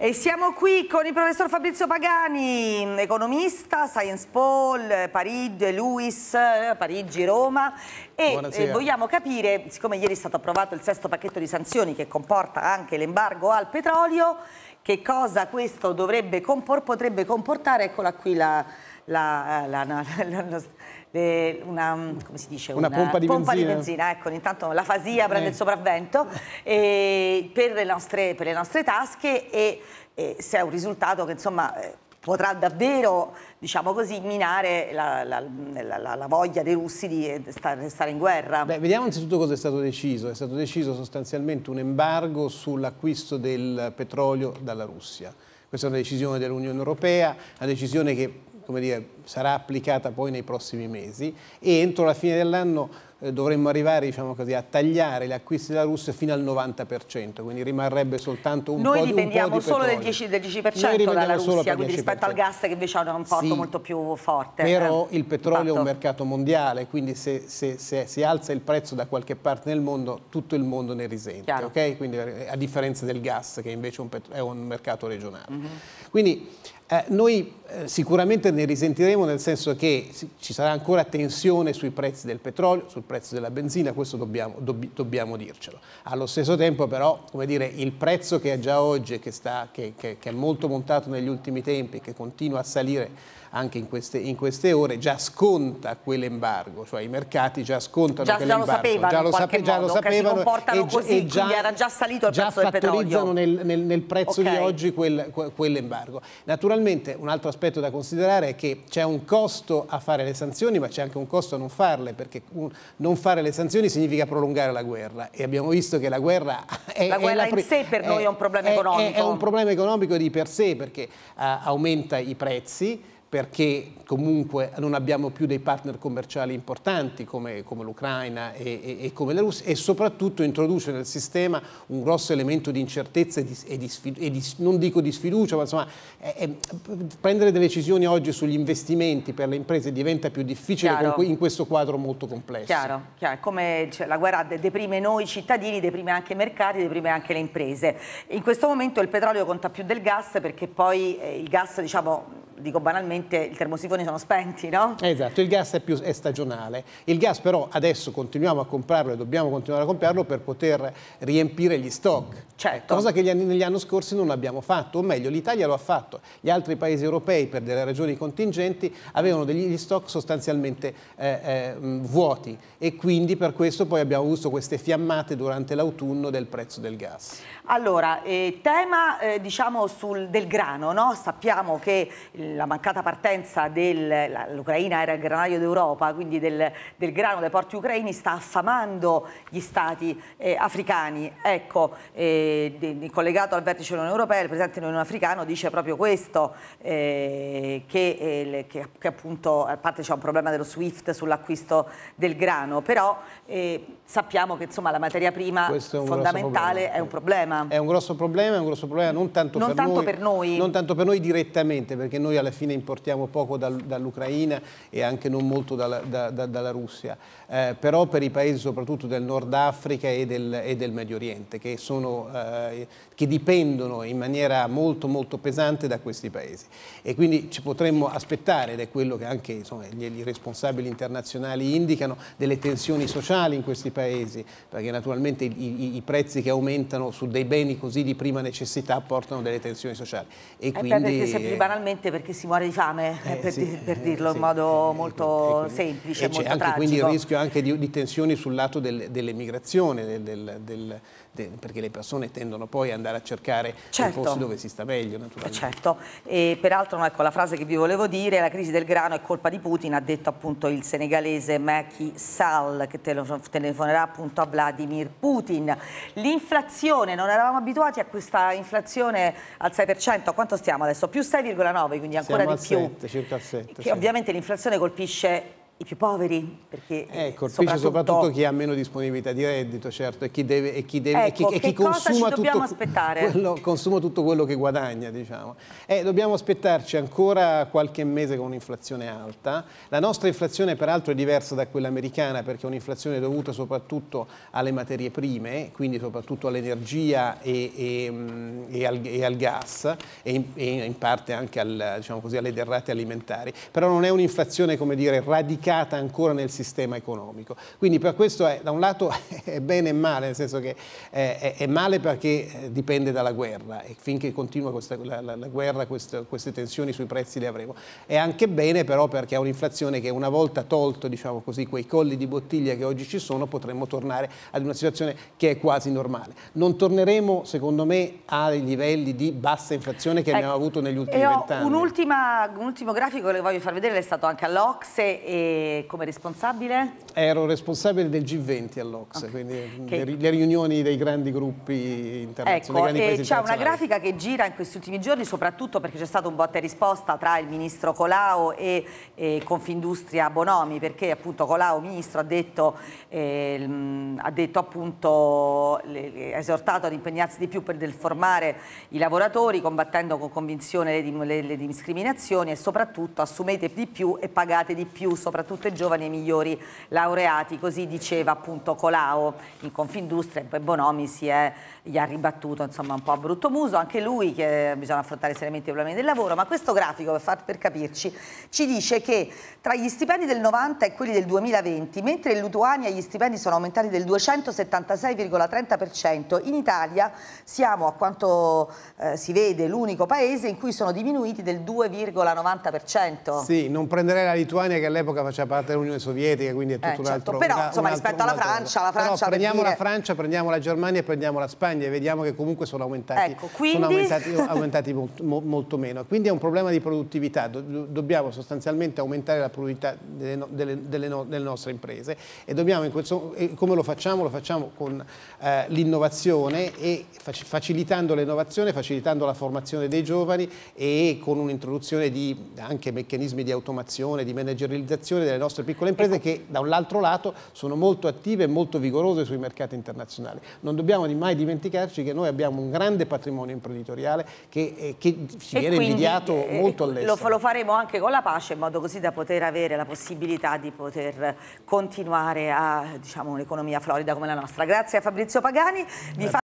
E siamo qui con il professor Fabrizio Pagani, economista, Science Paul, Parigi, Luis, Parigi, Roma e eh, Buonasera. vogliamo capire, siccome ieri è stato approvato il sesto pacchetto di sanzioni che comporta anche l'embargo al petrolio, che cosa questo dovrebbe compor potrebbe comportare, eccola qui la, la, la, la una, mm, come si dice, una, una pompa, di, pompa benzina. di benzina. Ecco, intanto la fasia eh. prende il sopravvento eh, per, le nostre, per, le nostre, tasche e, e se è un risultato che insomma eh, potrà davvero, diciamo così, minare la, la, la, la voglia dei russi di eh, stare, stare in guerra. Beh, vediamo innanzitutto cosa è stato deciso. È stato deciso sostanzialmente un embargo sull'acquisto del petrolio dalla Russia. Questa è una decisione dell'Unione Europea, una decisione che, come dire, sarà applicata poi nei prossimi mesi e entro la fine dell'anno eh, dovremmo arrivare diciamo così, a tagliare gli acquisti della Russia fino al 90%, quindi rimarrebbe soltanto un Noi po' di Noi dipendiamo solo del 10%, del 10 dalla Russia, quindi rispetto al gas che invece ha un rapporto sì, molto più forte. Però eh, il petrolio è un mercato mondiale, quindi se, se, se, si alza il prezzo da qualche parte nel mondo, tutto il mondo ne risente, okay? quindi, eh, a differenza del gas che invece è un, è un mercato regionale. Mm -hmm. Quindi eh, noi eh, sicuramente ne risentiremo fermo nel senso che ci sarà ancora tensione sui prezzi del petrolio, sul prezzo della benzina, questo dobbiamo, dobb dobbiamo dircelo. Allo stesso tempo però dire, il prezzo che è già oggi e che, che, che, che, è molto montato negli ultimi tempi, che continua a salire anche in queste, in queste ore, già sconta quell'embargo, cioè i mercati già scontano già, quell'embargo. Già lo sapevano, già lo, sape, già modo, lo sapevano e, così, e già, era già salito il già prezzo del petrolio. Già Nel, nel, nel prezzo okay. di oggi quel, quell'embargo. Naturalmente un altro aspetto da considerare è che c'è un costo a fare le sanzioni, ma c'è anche un costo a non farle, perché non fare le sanzioni significa prolungare la guerra e abbiamo visto che la guerra è, la guerra è la in sé per è, noi è un problema è, economico. È, un problema economico di per sé perché uh, aumenta i prezzi, perché comunque non abbiamo più dei partner commerciali importanti come, come l'Ucraina e, e, e, come la Russia e soprattutto introduce nel sistema un grosso elemento di incertezza e, di, e di, di, non dico di sfiducia, ma insomma è, è, prendere delle decisioni oggi sugli investimenti per le imprese diventa più difficile chiaro. in questo quadro molto complesso. Chiaro, chiaro. come cioè, la guerra deprime noi cittadini, deprime anche i mercati, deprime anche le imprese. In questo momento il petrolio conta più del gas perché poi eh, il gas diciamo dico banalmente, i termosifoni sono spenti, no? Esatto, il gas è, più, è stagionale. Il gas però adesso continuiamo a comprarlo e dobbiamo continuare a comprarlo per poter riempire gli stock. Certo. Cosa che anni, negli anni scorsi non abbiamo fatto, o meglio l'Italia lo ha fatto. Gli altri paesi europei per delle ragioni contingenti avevano degli stock sostanzialmente eh, eh, vuoti e quindi per questo poi abbiamo avuto queste fiammate durante l'autunno del prezzo del gas. Allora, eh, tema eh, diciamo sul, del grano, no? sappiamo che il la mancata partenza dell'Ucraina era il granaio d'Europa, quindi del, del, grano dai porti ucraini sta affamando gli stati eh, africani. Ecco, eh, di, collegato al vertice dell'Unione Europea, il presidente dell'Unione Africana dice proprio questo, eh, che, eh, che, che, appunto a parte c'è un problema dello SWIFT sull'acquisto del grano, però eh, sappiamo che insomma la materia prima è fondamentale è un problema. È un grosso problema, è un grosso problema non tanto, non per, tanto noi, per noi, non tanto per noi direttamente perché noi alla fine importiamo poco dal, dall'Ucraina e anche non molto dalla, da, da, dalla Russia, eh, però per i paesi soprattutto del Nord Africa e del, e del Medio Oriente che, sono, eh, che, dipendono in maniera molto molto pesante da questi paesi e quindi ci potremmo aspettare, ed è quello che anche insomma, gli, gli responsabili internazionali indicano, delle tensioni sociali in questi paesi, perché naturalmente i, i, i prezzi che aumentano su dei beni così di prima necessità portano delle tensioni sociali. E eh quindi, perché, banalmente perché perché si muore di fame, eh, eh per, sì, di, per, eh, dirlo sì, in modo eh, ecco, molto quindi, ecco, ecco. semplice, molto anche, tragico. Quindi il rischio anche di, di tensioni sul lato del, dell'emigrazione, del, del, del perché le persone tendono poi ad andare a cercare certo. i posti dove si sta meglio naturalmente. Eh, certo, e peraltro ecco, la frase che vi volevo dire, la crisi del grano è colpa di Putin, ha detto appunto il senegalese Macky Sall che telefonerà appunto a Vladimir Putin. L'inflazione, non eravamo abituati a questa inflazione al 6%, a quanto stiamo adesso? Più 6,9, quindi ancora Siamo di più. 7, circa 7. Che sì. ovviamente l'inflazione colpisce i più poveri, perché eh, colpisce ecco, soprattutto... soprattutto... chi ha meno disponibilità di reddito, certo, e chi, deve, e chi, deve, ecco, e chi, e chi consuma, tutto quello, consuma, tutto quello, che guadagna. Diciamo. Eh, dobbiamo aspettarci ancora qualche mese con un'inflazione alta. La nostra inflazione peraltro è diversa da quella americana perché è un'inflazione dovuta soprattutto alle materie prime, quindi soprattutto all'energia e, mm, al, e, al, gas e in, in parte anche al, diciamo così, alle derrate alimentari. Però non è un'inflazione come dire radicale radicata ancora nel sistema economico. Quindi per questo è, da un lato è bene e male, nel senso che è, è male perché eh, dipende dalla guerra e finché continua questa, la, la, la, guerra queste, queste tensioni sui prezzi le avremo. È anche bene però perché ha un'inflazione che una volta tolto diciamo così, quei colli di bottiglia che oggi ci sono potremmo tornare ad una situazione che è quasi normale. Non torneremo secondo me ai livelli di bassa inflazione che ecco, abbiamo avuto negli ultimi vent'anni. Un, un, ultimo grafico che voglio far vedere, è stato anche all'Ocse e come responsabile? Ero responsabile del G20 all'Ox, okay. quindi che... Mm, le riunioni dei grandi gruppi internazionali. Ecco, c'è una grafica che gira in questi ultimi giorni, soprattutto perché c'è stato un botta e risposta tra il ministro Colau e, e Confindustria Bonomi, perché appunto Colau, ministro, ha detto, eh, mm, ha detto appunto, ha esortato ad impegnarsi di più per del i lavoratori, combattendo con convinzione le, le, le discriminazioni e soprattutto assumete di più e pagate di più, soprattutto soprattutto i giovani e i migliori laureati, così diceva appunto Colau in Confindustria e poi Bonomi si è, gli ha ribattuto insomma un po' a brutto muso, anche lui che bisogna affrontare seriamente i problemi del lavoro, ma questo grafico per, far, per capirci ci dice che tra gli stipendi del 90 e quelli del 2020, mentre in Lituania gli stipendi sono aumentati del 276,30%, in Italia siamo a quanto eh, si vede l'unico paese in cui sono diminuiti del 2,90%. Sì, non prenderei la Lituania che all'epoca faceva faceva parte dell'Unione Sovietica, quindi è eh, tutto eh, un certo. altro Però, un insomma, altro, rispetto alla Francia, la Francia Però, prendiamo dire... la Francia, prendiamo la Germania e prendiamo la Spagna e vediamo che comunque sono aumentati, ecco, quindi... sono aumentati, aumentati molto, molto, meno. Quindi è un problema di produttività. Do, dobbiamo sostanzialmente aumentare la produttività delle, delle, delle, no, delle nostre imprese e dobbiamo in questo, come lo facciamo? Lo facciamo con eh, l'innovazione e fac, facilitando l'innovazione, facilitando la formazione dei giovani e con un'introduzione di anche meccanismi di automazione, di managerializzazione delle nostre piccole imprese ecco. che da un altro lato sono molto attive e molto vigorose sui mercati internazionali. Non dobbiamo mai dimenticarci che noi abbiamo un grande patrimonio imprenditoriale che, eh, che ci viene quindi, invidiato eh, molto all'estero. Lo, lo, faremo anche con la pace in modo così da poter avere la possibilità di poter continuare a diciamo, un'economia florida come la nostra. Grazie a Fabrizio Pagani.